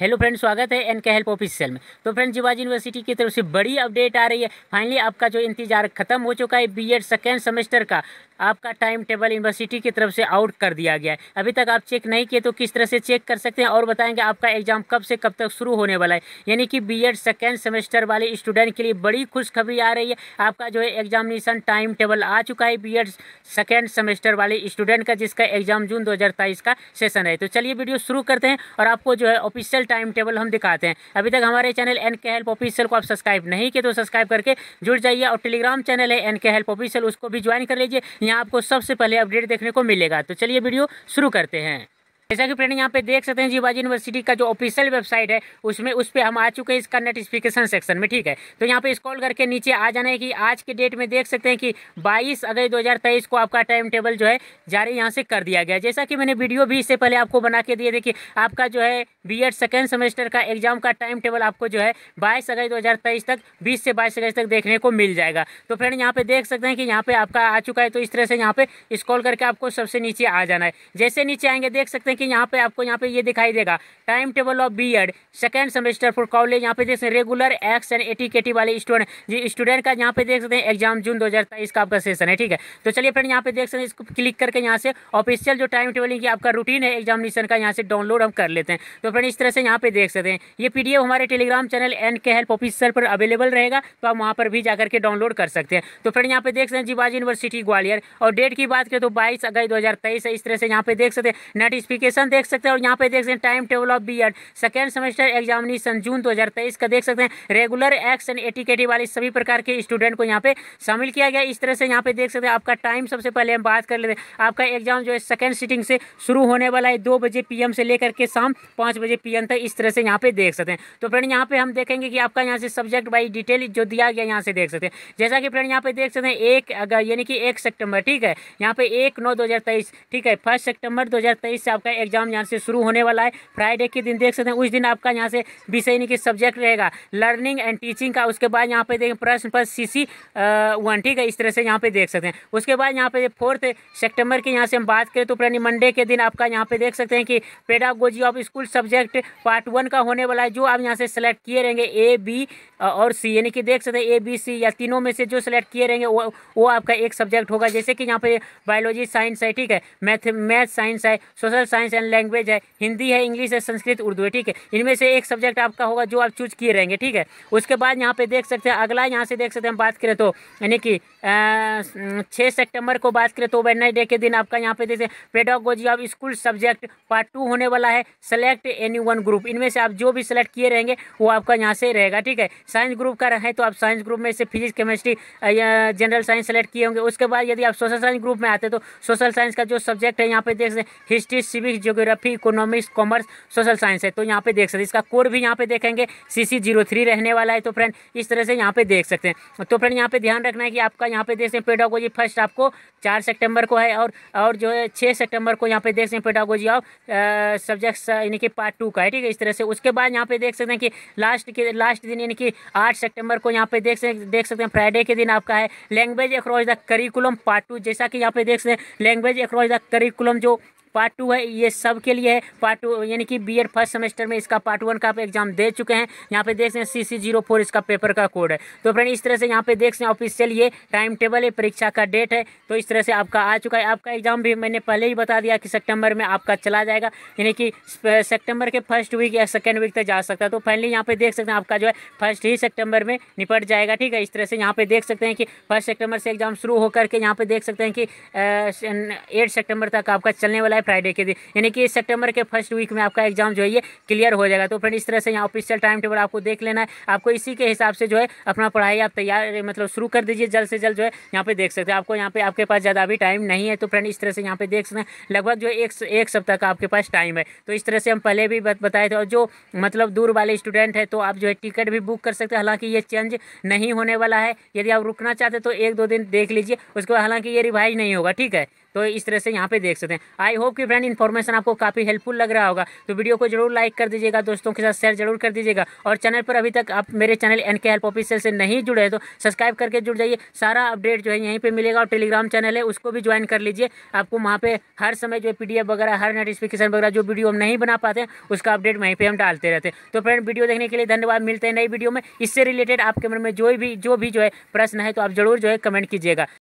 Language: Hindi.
हेलो फ्रेंड स्वागत है एन के हेल्प ऑफिशियल में तो फ्रेंड जिवाज यूनिवर्सिटी की तरफ से बड़ी अपडेट आ रही है फाइनली आपका जो इंतजार खत्म हो चुका है बीएड सेकेंड सेमेस्टर का आपका टाइम टेबल यूनिवर्सिटी की तरफ से आउट कर दिया गया है अभी तक आप चेक नहीं किए तो किस तरह से चेक कर सकते हैं और बताएंगे आपका एग्जाम कब से कब तक शुरू होने वाला है यानी कि बी एड सेकेंड सेमेस्टर वाले स्टूडेंट के लिए बड़ी खुशखबरी आ रही है आपका जो है एग्जामिनेशन टाइम टेबल आ चुका है बी एड सेकेंड सेमेस्टर वाले स्टूडेंट का जिसका एग्जाम जून दो का सेशन है तो चलिए वीडियो शुरू करते हैं और आपको जो है ऑफिशियल टाइम टेबल हम दिखाते हैं अभी तक हमारे channel N K help official को आप सब्सक्राइब नहीं किए तो सब्सक्राइब करके जुड़ जाइए और टेलीग्राम चैनल है एन के हेल्प ऑफिशियल उसको भी ज्वाइन कर लीजिए यहाँ आपको सबसे पहले अपडेट देखने को मिलेगा तो चलिए वीडियो शुरू करते हैं जैसा कि फ्रेंड यहाँ पे देख सकते हैं जीवाजी यूनिवर्सिटी का जो ऑफिशियल वेबसाइट है उसमें उस पर हम आ चुके हैं इसका नोटिफिकेशन सेक्शन में ठीक है तो यहाँ पे स्कॉल करके नीचे आ जाना है कि आज के डेट में देख सकते हैं कि 22 अगस्त 2023 को आपका टाइम टेबल जो है जारी यहाँ से कर दिया गया जैसा कि मैंने वीडियो भी इससे पहले आपको बना के दिए थे कि आपका जो है बी एड सेकेंड सेमेस्टर का एग्जाम का टाइम टेबल आपको जो है बाईस अगस्त दो तक बीस से बाईस अगस्त तक देखने को मिल जाएगा तो फ्रेंड यहाँ पे देख सकते हैं कि यहाँ पे आपका आ चुका है तो इस तरह से यहाँ पे स्कॉल करके आपको सबसे नीचे आ जाना है जैसे नीचे आएंगे देख सकते हैं लेकिन यहाँ पे आपको यहाँ पे ये दिखाई देगा time table of B Ed second semester for college यहाँ पे देख सकते हैं regular ex and AT K T वाले स्टूडेंट जी स्टूडेंट का यहाँ पे देख सकते हैं एग्जाम जून दो हज़ार तेईस का आपका सेशन है ठीक है तो चलिए फ्रेंड यहाँ पे देख सकते हैं इसको क्लिक करके यहाँ से ऑफिशियल जो टाइम टेबल की आपका रूटीन है एग्जामिनेशन का यहाँ से डाउनलोड हम कर लेते हैं तो फ्रेंड इस तरह से यहाँ पे देख सकते हैं ये पी हमारे Telegram channel N K help officer पर अवेलेबल रहेगा तो आप वहाँ पर भी जाकर के डाउनलोड कर सकते हैं तो फ्रेंड यहाँ पे देख सकते हैं जीवाजी यूनिवर्सिटी ग्वालियर और डेट की बात करें तो बाईस अगस्त दो है इस तरह से यहाँ पे देख सकते हैं नोटिफिकेशन लोकेशन देख सकते हैं और यहाँ पे देख सकते हैं time table of B Ed second semester examination June 2023 का देख सकते हैं रेगुलर एक्स एक्शन एटीकेटी वाले सभी प्रकार के स्टूडेंट को यहाँ पे शामिल किया गया इस तरह से यहाँ पे देख सकते हैं आपका टाइम सबसे पहले हम बात कर लेते हैं आपका एग्जाम जो है सेकेंड सीटिंग से शुरू होने वाला है दो बजे पी से लेकर के शाम पाँच बजे पी तक इस तरह से यहाँ पे देख सकते हैं तो फ्रेंड यहाँ पे हम देखेंगे कि आपका यहाँ से सब्जेक्ट बाई डिटेल जो दिया गया यहाँ से देख सकते हैं जैसा कि फ्रेंड यहाँ पे देख सकते हैं एक यानी कि एक सेप्टेम्बर ठीक है यहाँ पे एक नौ दो ठीक है फर्स्ट सेप्टेम्बर दो से आपका एग्जाम यहाँ से शुरू होने वाला है फ्राइडे के दिन देख सकते हैं उस दिन आपका यहाँ से विषय यानी कि सब्जेक्ट रहेगा लर्निंग एंड टीचिंग का उसके बाद यहाँ पे देखें प्रश्न पर सी सी वन ठीक है इस तरह से यहाँ पे देख सकते हैं उसके बाद यहाँ पे फोर्थ सेप्टेम्बर की यहाँ से हम बात करें तो प्रणी मंडे के दिन आपका यहाँ पे देख सकते हैं कि pedagogy of school subject part one का होने वाला है जो आप यहाँ से सेलेक्ट किए रहेंगे ए बी और सी यानी कि देख सकते हैं ए बी सी या तीनों में से जो सेलेक्ट किए रहेंगे वो वो आपका एक सब्जेक्ट होगा जैसे कि यहाँ पे बायोलॉजी साइंस है ठीक है मैथ मैथ साइंस है social science science and language है हिंदी है इंग्लिश है संस्कृत उर्दू है ठीक है इनमें से एक सब्जेक्ट आपका होगा जो आप चूज किए रहेंगे ठीक है उसके बाद यहाँ पे देख सकते हैं अगला यहाँ से देख सकते हैं हम बात करें तो यानी कि छः सेप्टेम्बर को बात करें तो वेडनेसडे के दिन आपका यहाँ पे देखते हैं pedagogy of school subject part two होने वाला है सेलेक्ट एनी वन ग्रुप इनमें से आप जो भी सेलेक्ट किए रहेंगे वो आपका यहाँ से रहेगा ठीक है साइंस ग्रुप का रहें तो आप साइंस ग्रुप में से physics chemistry general science select किए होंगे उसके बाद यदि आप सोशल साइंस ग्रुप में आते तो सोशल साइंस का जो सब्जेक्ट है यहाँ पे देख सकते हैं हिस्ट्री सिविल भी geography economics commerce social science है तो यहाँ पे देख सकते हैं इसका कोर भी यहाँ पे देखेंगे सी जीरो थ्री रहने वाला है तो फ्रेंड इस तरह से यहाँ पे देख सकते हैं तो फ्रेंड यहाँ पे ध्यान रखना है कि आपका यहाँ पे देख सकते हैं पेडागोजी फर्स्ट आपको चार सेप्टेम्बर को है और और जो है छः सेप्टेम्बर को यहाँ पे देख सकते हैं पेडागोजी ऑफ सब्जेक्ट्स यानी कि पार्ट टू का है ठीक है इस तरह से उसके बाद यहाँ पे देख सकते हैं कि लास्ट के लास्ट दिन यानी कि आठ सेप्टेम्बर को यहाँ पे देख सकते देख सकते हैं फ्राइडे के दिन आपका है language across the curriculum part two जैसा कि यहाँ पे देख सकते हैं लैंग्वेज अक्रॉस द करिकुलम जो पार्ट टू है ये सब के लिए है पार्ट टू यानी कि बी फर्स्ट सेमेस्टर में इसका पार्ट वन का आप एग्जाम दे चुके हैं यहाँ पे देख सकते हैं सी सी जीरो फोर इसका पेपर का कोड है तो फ्रेंड इस तरह से यहाँ पे देख सकते हैं ऑफिशियल ये टाइम टेबल है परीक्षा का डेट है तो इस तरह से आपका आ चुका है आपका एग्जाम भी मैंने पहले ही बता दिया कि सेप्टेम्बर में आपका चला जाएगा यानी कि सेप्टेम्बर के फर्स्ट वीक या सेकेंड वीक तक जा सकता है तो फाइनली यहाँ पे देख सकते हैं आपका जो है फर्स्ट ही सेप्टेम्बर में निपट जाएगा ठीक है इस तरह से यहाँ पे देख सकते हैं कि फर्स्ट सेप्टेम्बर से एग्जाम शुरू होकर के यहाँ पे देख सकते हैं कि एट सेप्टेम्बर तक आपका चलने वाला है है फ्राइडे के दिन यानी कि सेप्टेम्बर के फर्स्ट वीक में आपका एग्जाम जो है ये क्लियर हो जाएगा तो फ्रेंड इस तरह से यहाँ ऑफिशियल टाइम टेबल आपको देख लेना है आपको इसी के हिसाब से जो है अपना पढ़ाई आप तैयार मतलब शुरू कर दीजिए जल्द से जल्द जो है यहाँ पे देख सकते हैं आपको यहाँ पे आपके पास ज़्यादा भी टाइम नहीं है तो फ्रेंड इस तरह से यहाँ पे देख सकते हैं लगभग जो एक एक सप्ताह का आपके पास टाइम है तो इस तरह से हम पहले भी बताए थे और जो मतलब दूर वाले स्टूडेंट है तो आप जो है टिकट भी बुक कर सकते हैं हालांकि ये चेंज नहीं होने वाला है यदि आप रुकना चाहते तो एक दो दिन देख लीजिए उसके बाद हालांकि ये रिवाइज नहीं होगा ठीक है तो इस तरह से यहाँ पे देख सकते हैं आई होप कि फ्रेंड इन्फॉर्मेशन आपको काफ़ी हेल्पफुल लग रहा होगा तो वीडियो को जरूर लाइक कर दीजिएगा दोस्तों के साथ शेयर जरूर कर दीजिएगा और चैनल पर अभी तक आप मेरे channel N K help official से नहीं जुड़े हैं तो सब्सक्राइब करके जुड़ जाइए सारा अपडेट जो है यहीं पर मिलेगा और टेलीग्राम चैनल है उसको भी ज्वाइन कर लीजिए आपको वहाँ पर हर समय जो है पी वगैरह हर नोटिफिकेशन वगैरह जो वीडियो हम नहीं बना पाते उसका अपडेट वहीं पर हम डालते रहते हैं तो फ्रेंड वीडियो देखने के लिए धन्यवाद मिलते हैं नई वीडियो में इससे रिलेटेड आपके मन में जो भी जो भी जो है प्रश्न है तो आप जरूर जो है कमेंट कीजिएगा